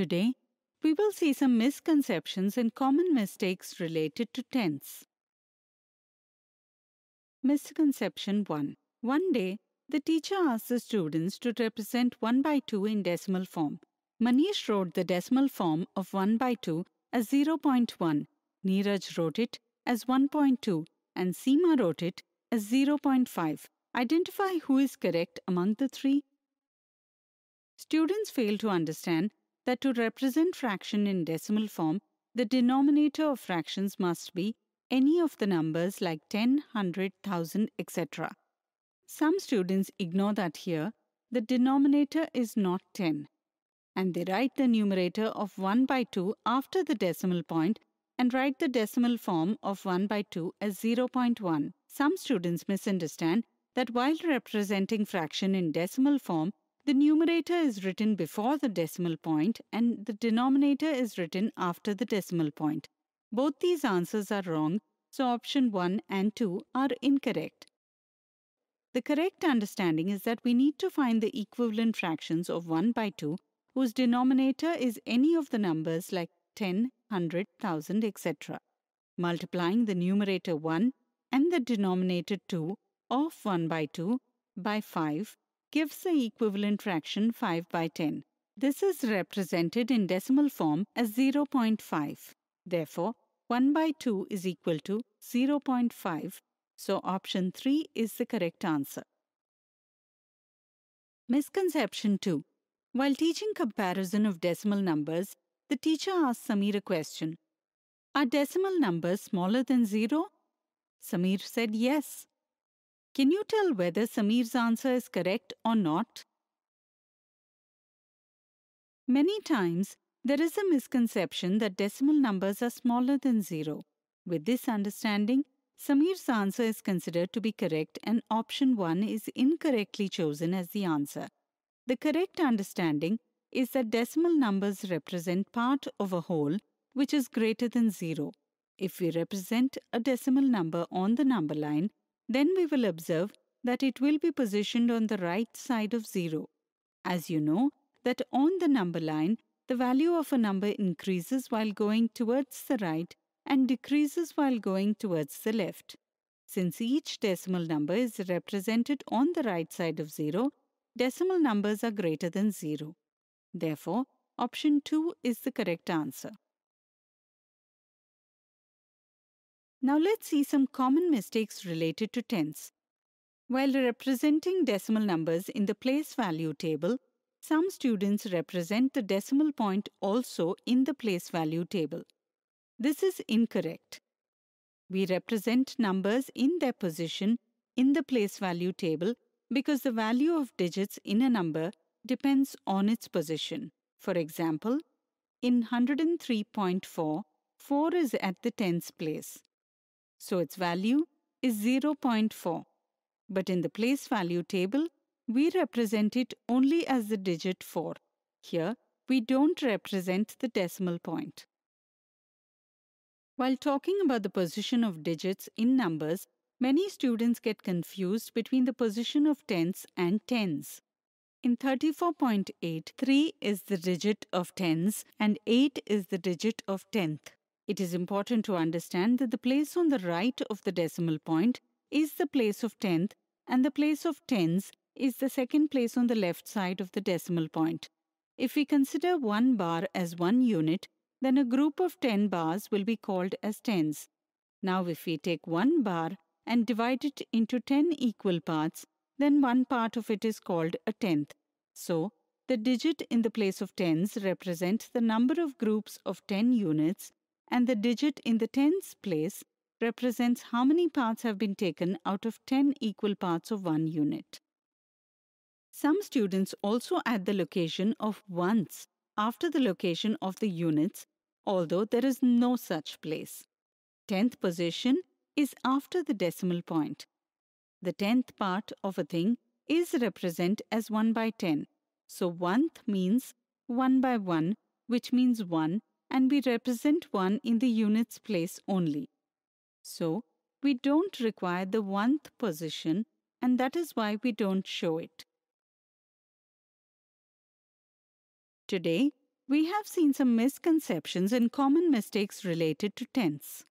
Today, we will see some misconceptions and common mistakes related to tense. Misconception 1. One day, the teacher asked the students to represent 1 by 2 in decimal form. Manish wrote the decimal form of 1 by 2 as 0.1, Neeraj wrote it as 1.2, and Seema wrote it as 0.5. Identify who is correct among the three. Students fail to understand that to represent fraction in decimal form, the denominator of fractions must be any of the numbers like 10, 100, 1000, etc. Some students ignore that here, the denominator is not 10. And they write the numerator of 1 by 2 after the decimal point and write the decimal form of 1 by 2 as 0.1. Some students misunderstand that while representing fraction in decimal form, the numerator is written before the decimal point and the denominator is written after the decimal point. Both these answers are wrong, so option 1 and 2 are incorrect. The correct understanding is that we need to find the equivalent fractions of 1 by 2 whose denominator is any of the numbers like 10, 100, 1000, etc. Multiplying the numerator 1 and the denominator 2 of 1 by 2 by 5 gives the equivalent fraction 5 by 10. This is represented in decimal form as 0.5. Therefore, 1 by 2 is equal to 0.5, so option 3 is the correct answer. Misconception 2. While teaching comparison of decimal numbers, the teacher asked Samir a question. Are decimal numbers smaller than 0? Samir said yes. Can you tell whether Samir's answer is correct or not? Many times, there is a misconception that decimal numbers are smaller than zero. With this understanding, Samir's answer is considered to be correct and option 1 is incorrectly chosen as the answer. The correct understanding is that decimal numbers represent part of a whole which is greater than zero. If we represent a decimal number on the number line, then we will observe that it will be positioned on the right side of 0. As you know, that on the number line, the value of a number increases while going towards the right and decreases while going towards the left. Since each decimal number is represented on the right side of 0, decimal numbers are greater than 0. Therefore, option 2 is the correct answer. Now let's see some common mistakes related to tens. While representing decimal numbers in the place value table, some students represent the decimal point also in the place value table. This is incorrect. We represent numbers in their position in the place value table because the value of digits in a number depends on its position. For example, in 103.4, 4 is at the tens place so its value is 0.4. But in the place value table, we represent it only as the digit 4. Here, we don't represent the decimal point. While talking about the position of digits in numbers, many students get confused between the position of tens and tens. In 34.8, 3 is the digit of tens and 8 is the digit of tenth. It is important to understand that the place on the right of the decimal point is the place of tenth and the place of tens is the second place on the left side of the decimal point. If we consider one bar as one unit, then a group of 10 bars will be called as tens. Now if we take one bar and divide it into 10 equal parts, then one part of it is called a tenth. So, the digit in the place of tens represents the number of groups of 10 units and the digit in the tens place represents how many parts have been taken out of 10 equal parts of one unit. Some students also add the location of once after the location of the units, although there is no such place. Tenth position is after the decimal point. The tenth part of a thing is represented as 1 by 10. So oneth means 1 by 1, which means 1 and we represent 1 in the units place only. So, we don't require the 1th position and that is why we don't show it. Today, we have seen some misconceptions and common mistakes related to tense.